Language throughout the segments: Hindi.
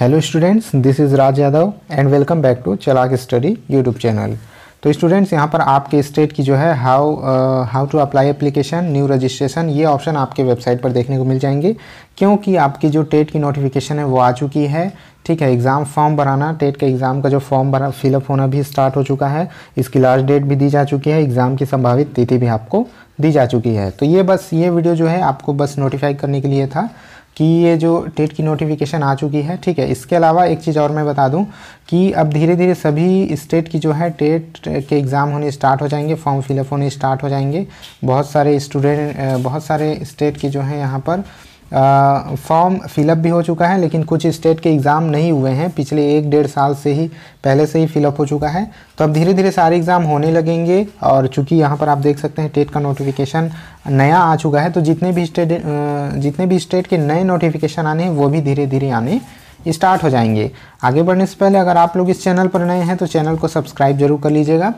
hello students this is Raj Yadav and welcome back to Chalak study YouTube channel तो स्टूडेंट्स यहाँ पर आपके स्टेट की जो है how how to apply application new registration ये ऑप्शन आपके वेबसाइट पर देखने को मिल जाएंगे क्योंकि आपकी जो टेट की नोटिफिकेशन है वो आ चुकी है ठीक है एग्ज़ाम फॉर्म भराना टेट का एग्ज़ाम का जो फॉर्म भरा फिलअप होना भी स्टार्ट हो चुका है इसकी लास्ट डेट भी दी जा चुकी है एग्ज़ाम की संभावित तिथि भी आपको दी जा चुकी है तो ये बस ये वीडियो जो है आपको बस नोटिफाई करने के लिए था कि ये जो टेट की नोटिफिकेशन आ चुकी है ठीक है इसके अलावा एक चीज़ और मैं बता दूं कि अब धीरे धीरे सभी स्टेट की जो है टेट के एग्ज़ाम होने स्टार्ट हो जाएंगे फॉर्म फिलअप होने स्टार्ट हो जाएंगे बहुत सारे स्टूडेंट बहुत सारे स्टेट की जो है यहाँ पर फॉर्म फिलअप भी हो चुका है लेकिन कुछ स्टेट के एग्ज़ाम नहीं हुए हैं पिछले एक डेढ़ साल से ही पहले से ही फिलअप हो चुका है तो अब धीरे धीरे सारे एग्ज़ाम होने लगेंगे और चूंकि यहाँ पर आप देख सकते हैं टेट का नोटिफिकेशन नया आ चुका है तो जितने भी स्टेट जितने भी स्टेट के नए नोटिफिकेशन आने हैं वो भी धीरे धीरे आने स्टार्ट हो जाएंगे आगे बढ़ने से पहले अगर आप लोग इस चैनल पर नए हैं तो चैनल को सब्सक्राइब जरूर कर लीजिएगा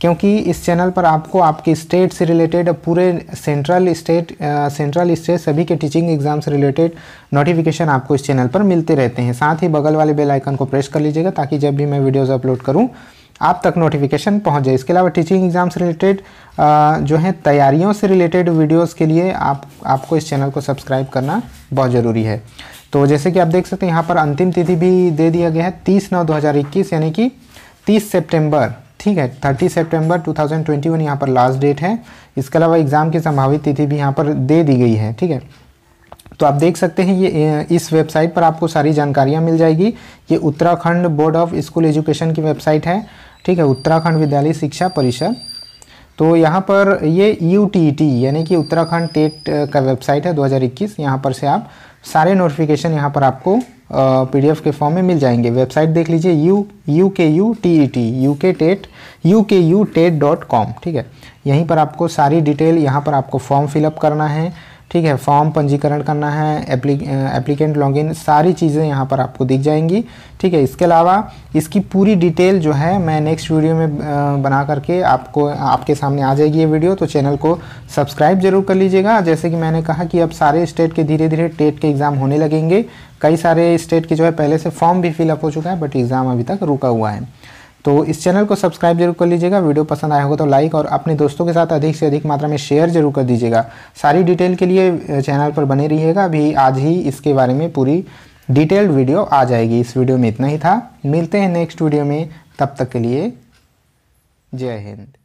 क्योंकि इस चैनल पर आपको आपके स्टेट से रिलेटेड पूरे सेंट्रल स्टेट सेंट्रल स्टेट सभी के टीचिंग एग्जाम से रिलेटेड नोटिफिकेशन आपको इस चैनल पर मिलते रहते हैं साथ ही बगल वाले बेल आइकन को प्रेस कर लीजिएगा ताकि जब भी मैं वीडियोज़ अपलोड करूँ आप तक नोटिफिकेशन पहुंच जाए इसके अलावा टीचिंग एग्जाम से रिलेटेड जो है तैयारियों से रिलेटेड वीडियोस के लिए आप आपको इस चैनल को सब्सक्राइब करना बहुत ज़रूरी है तो जैसे कि आप देख सकते हैं यहाँ पर अंतिम तिथि भी दे दिया गया है तीस नौ दो यानी कि तीस सेप्टेम्बर ठीक है 30 सितंबर 2021 यहाँ पर लास्ट डेट है इसके अलावा एग्ज़ाम की संभावित तिथि भी यहाँ पर दे दी गई है ठीक है तो आप देख सकते हैं ये इस वेबसाइट पर आपको सारी जानकारियाँ मिल जाएगी ये Uttarakhand board of school education की वेबसाइट है ठीक है उत्तराखंड विद्यालय शिक्षा परिषद तो यहाँ पर ये यू यानी कि उत्तराखंड टेट का वेबसाइट है 2021 यहाँ पर से आप सारे नोटिफिकेशन यहाँ पर आपको पी एफ के फॉर्म में मिल जाएंगे वेबसाइट देख लीजिए U U K U T E T U K TET U K U TET dot com ठीक है यहीं पर आपको सारी डिटेल यहाँ पर आपको फॉर्म फिलअप करना है ठीक है फॉर्म पंजीकरण करना है एप्लीकेंट एप्लीकेंट लॉगिन सारी चीज़ें यहाँ पर आपको दिख जाएंगी ठीक है इसके अलावा इसकी पूरी डिटेल जो है मैं नेक्स्ट वीडियो में बना करके आपको आपके सामने आ जाएगी ये वीडियो तो चैनल को सब्सक्राइब जरूर कर लीजिएगा जैसे कि मैंने कहा कि अब सारे स्टेट के धीरे धीरे टेट के एग्ज़ाम होने लगेंगे कई सारे स्टेट के जो है पहले से फॉर्म भी फिलअप हो चुका है बट एग्ज़ाम अभी तक रुका हुआ है तो इस चैनल को सब्सक्राइब जरूर कर लीजिएगा वीडियो पसंद आया होगा तो लाइक और अपने दोस्तों के साथ अधिक से अधिक मात्रा में शेयर जरूर कर दीजिएगा सारी डिटेल के लिए चैनल पर बने रहिएगा अभी आज ही इसके बारे में पूरी डिटेल्ड वीडियो आ जाएगी इस वीडियो में इतना ही था मिलते हैं नेक्स्ट वीडियो में तब तक के लिए जय हिंद